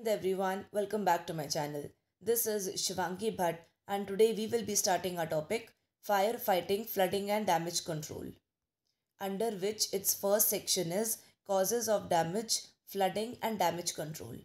and everyone welcome back to my channel this is shivangi bhat and today we will be starting our topic fire fighting flooding and damage control under which its first section is causes of damage flooding and damage control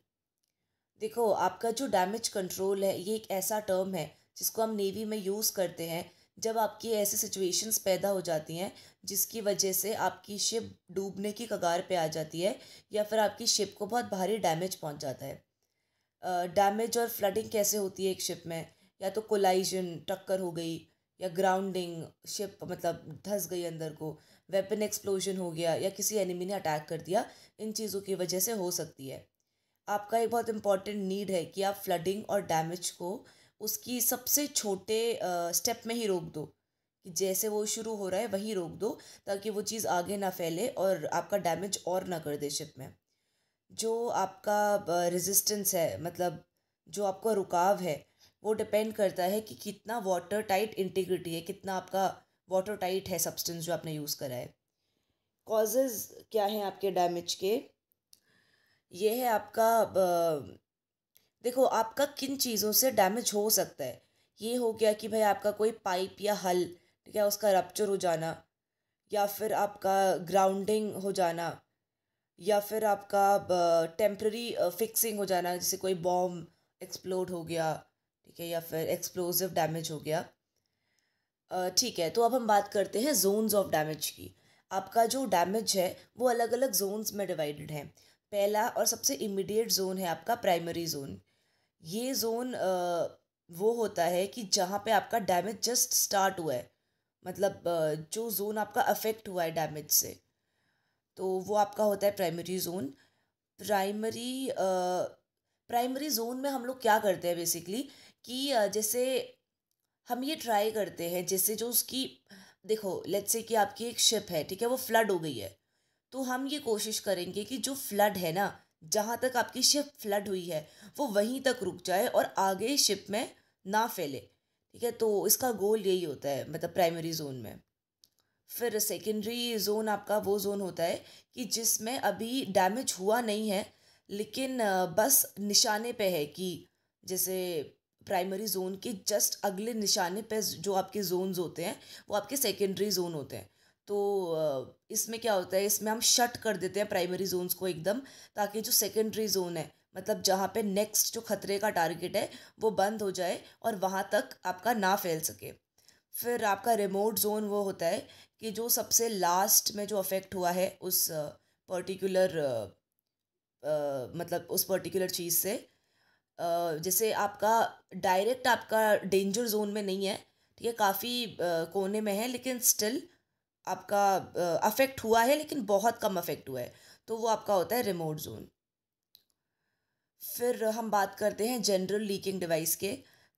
देखो आपका जो damage control है ये एक ऐसा term है जिसको हम नेवी में यूज़ करते हैं जब आपकी ऐसी सिचुएशंस पैदा हो जाती हैं जिसकी वजह से आपकी शिप डूबने की कगार पे आ जाती है या फिर आपकी शिप को बहुत भारी डैमेज पहुंच जाता है डैमेज और फ्लडिंग कैसे होती है एक शिप में या तो कोलाइजन टक्कर हो गई या ग्राउंडिंग शिप मतलब धंस गई अंदर को वेपन एक्सप्लोजन हो गया या किसी एनिमी ने अटैक कर दिया इन चीज़ों की वजह से हो सकती है आपका एक बहुत इम्पॉर्टेंट नीड है कि आप फ्लडिंग और डैमेज को उसकी सबसे छोटे स्टेप में ही रोक दो कि जैसे वो शुरू हो रहा है वहीं रोक दो ताकि वो चीज़ आगे ना फैले और आपका डैमेज और ना कर दे शिप में जो आपका रेजिस्टेंस है मतलब जो आपका रुकाव है वो डिपेंड करता है कि कितना वाटर टाइट इंटीग्रिटी है कितना आपका वाटर टाइट है सब्सटेंस जो आपने यूज़ करा है कॉजेज क्या हैं आपके डैमेज के ये है आपका देखो आपका किन चीज़ों से डैमेज हो सकता है ये हो गया कि भाई आपका कोई पाइप या हल ठीक है उसका रपच्चर हो जाना या फिर आपका ग्राउंडिंग हो जाना या फिर आपका टेम्प्ररी फिक्सिंग हो जाना जैसे कोई बॉम्ब एक्सप्लोड हो गया ठीक है या फिर एक्सप्लोजिव डैमेज हो गया ठीक है तो अब हम बात करते हैं जोन्स ऑफ डैमेज की आपका जो डैमेज है वो अलग अलग जोन्स में डिवाइडेड है पहला और सबसे इमीडिएट जोन है आपका प्राइमरी जोन ये जोन वो होता है कि जहाँ पे आपका डैमेज जस्ट स्टार्ट हुआ है मतलब जो जोन आपका अफेक्ट हुआ है डैमेज से तो वो आपका होता है primary zone primary primary zone में हम लोग क्या करते हैं बेसिकली कि जैसे हम ये ट्राई करते हैं जैसे जो उसकी देखो लेट्स से कि आपकी एक शिप है ठीक है वो फ्लड हो गई है तो हम ये कोशिश करेंगे कि जो फ्लड है ना जहाँ तक आपकी शिप फ्लड हुई है वो वहीं तक रुक जाए और आगे शिप में ना फैले ठीक है तो इसका गोल यही होता है मतलब प्राइमरी जोन में फिर सेकेंडरी जोन आपका वो जोन होता है कि जिसमें अभी डैमेज हुआ नहीं है लेकिन बस निशाने पे है कि जैसे प्राइमरी जोन के जस्ट अगले निशाने पे जो आपके जोन्स होते हैं वो आपके सेकेंडरी जोन होते हैं तो इसमें क्या होता है इसमें हम शट कर देते हैं प्राइमरी जोन्स को एकदम ताकि जो सेकेंडरी जोन है मतलब जहाँ पे नेक्स्ट जो खतरे का टारगेट है वो बंद हो जाए और वहाँ तक आपका ना फैल सके फिर आपका रिमोट जोन वो होता है कि जो सबसे लास्ट में जो अफेक्ट हुआ है उस पर्टिकुलर मतलब उस पर्टिकुलर चीज़ से जैसे आपका डायरेक्ट आपका डेंजर जोन में नहीं है ठीक है काफ़ी कोने में है लेकिन स्टिल आपका अफेक्ट हुआ है लेकिन बहुत कम अफेक्ट हुआ है तो वो आपका होता है रिमोट जोन फिर हम बात करते हैं जनरल लीकिंग डिवाइस के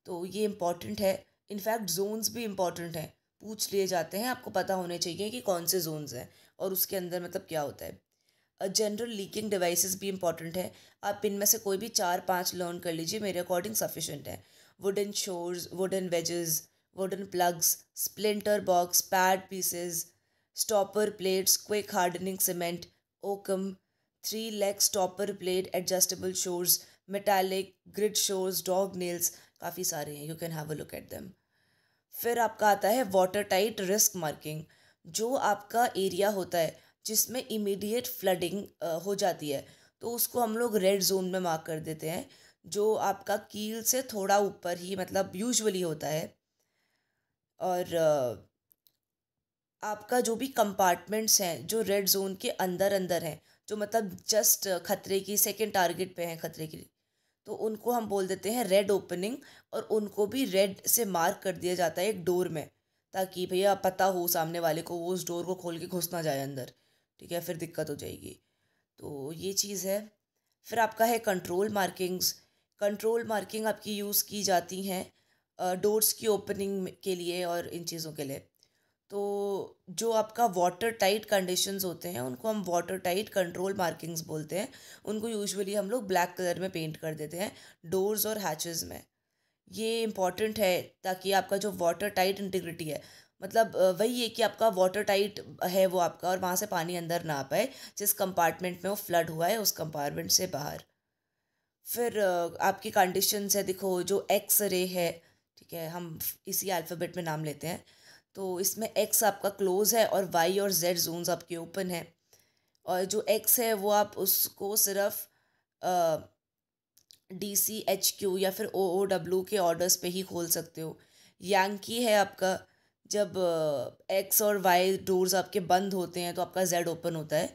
तो ये इम्पॉर्टेंट है इनफैक्ट जोन्स भी इम्पॉर्टेंट हैं पूछ लिए जाते हैं आपको पता होने चाहिए कि कौन से जोन्स हैं और उसके अंदर मतलब क्या होता है जनरल लीकिंग डिवाइसेस भी इम्पॉर्टेंट है आप इनमें से कोई भी चार पाँच लर्न कर लीजिए मेरे अकॉर्डिंग सफिशेंट है wooden shores wooden wedges wooden plugs splinter box pad pieces stopper plates, quick hardening cement, oakum, three leg stopper plate adjustable shores metallic grid shores dog nails काफ़ी सारे हैं you can have a look at them फिर आपका आता है water tight risk marking जो आपका area होता है जिसमें इमीडिएट फ्लडिंग हो जाती है तो उसको हम लोग रेड जोन में मार्क कर देते हैं जो आपका कील से थोड़ा ऊपर ही मतलब यूजुअली होता है और आपका जो भी कंपार्टमेंट्स हैं जो रेड जोन के अंदर अंदर हैं जो मतलब जस्ट खतरे की सेकेंड टारगेट पे हैं खतरे के तो उनको हम बोल देते हैं रेड ओपनिंग और उनको भी रेड से मार्क कर दिया जाता है एक डोर में ताकि भैया पता हो सामने वाले को वो उस डोर को खोल के घुस ना जाए अंदर ठीक है फिर दिक्कत हो जाएगी तो ये चीज़ है फिर आपका है कंट्रोल मार्किंग्स कंट्रोल मार्किंग आपकी यूज़ की जाती हैं डोर्स की ओपनिंग के लिए और इन चीज़ों के लिए तो जो आपका वाटर टाइट कंडीशंस होते हैं उनको हम वाटर टाइट कंट्रोल मार्किंग्स बोलते हैं उनको यूजुअली हम लोग ब्लैक कलर में पेंट कर देते हैं डोर्स और हैचेस में ये इम्पॉर्टेंट है ताकि आपका जो वाटर टाइट इंटीग्रिटी है मतलब वही है कि आपका वाटर टाइट है वो आपका और वहाँ से पानी अंदर ना आ पाए जिस कंपार्टमेंट में वो फ्लड हुआ है उस कंपार्टमेंट से बाहर फिर आपकी कंडीशंस है देखो जो एक्स रे है ठीक है हम इसी अल्फ़ाबेट में नाम लेते हैं तो इसमें एक्स आपका क्लोज़ है और वाई और जेड जोन आपके ओपन है और जो एक्स है वो आप उसको सिर्फ डी सी एच क्यू या फिर ओ ओ डब्ल्यू के ऑर्डर्स पे ही खोल सकते हो यांकी है आपका जब एक्स और वाई डोर्स आपके बंद होते हैं तो आपका जेड ओपन होता है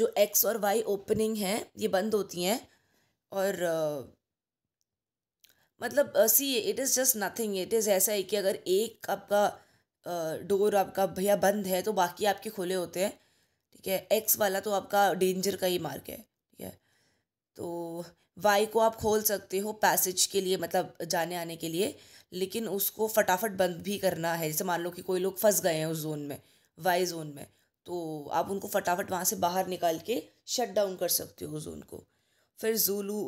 जो एक्स और वाई ओपनिंग है ये बंद होती हैं और मतलब see it is just nothing it is ऐसा है कि अगर एक आपका डोर आपका भैया बंद है तो बाकी आपके खुले होते हैं ठीक है एक्स वाला तो आपका डेंजर का ही मार्ग है ठीक है तो वाई को आप खोल सकते हो पैसेज के लिए मतलब जाने आने के लिए लेकिन उसको फटाफट बंद भी करना है जैसे मान लो कि कोई लोग फंस गए हैं उस जोन में वाई जोन में तो आप उनको फटाफट वहाँ से बाहर निकाल के शट डाउन कर सकते हो जोन को फिर जूलू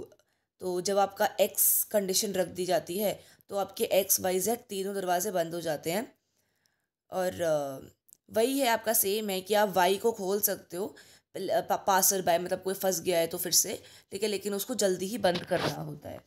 तो जब आपका एक्स कंडीशन रख दी जाती है तो आपके एक्स वाई जेड तीनों दरवाजे बंद हो जाते हैं और वही है आपका सेम है कि आप वाई को खोल सकते हो पासर बाय मतलब कोई फंस गया है तो फिर से ठीक है लेकिन उसको जल्दी ही बंद करना होता है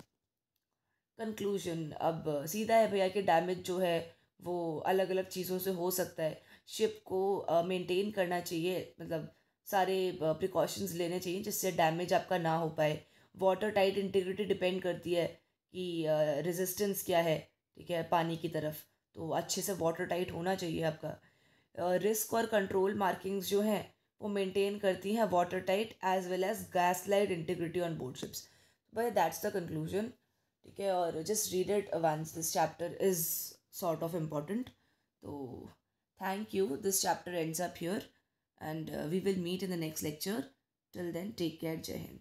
कंक्लूजन अब सीधा है भैया कि डैमेज जो है वो अलग अलग चीज़ों से हो सकता है शिप को मेंटेन करना चाहिए मतलब सारे प्रिकॉशंस लेने चाहिए जिससे डैमेज आपका ना हो पाए वाटर टाइट इंटीग्रिटी डिपेंड करती है कि रेजिस्टेंस क्या है ठीक है पानी की तरफ तो अच्छे से वाटर टाइट होना चाहिए आपका रिस्क और कंट्रोल मार्किंग्स जो हैं वो मेंटेन करती हैं water tight as well as gas light integrity on board ships but that's the conclusion ठीक है और just read it once this chapter is sort of important तो thank you this chapter ends up here and we will meet in the next lecture till then take care जय हिंद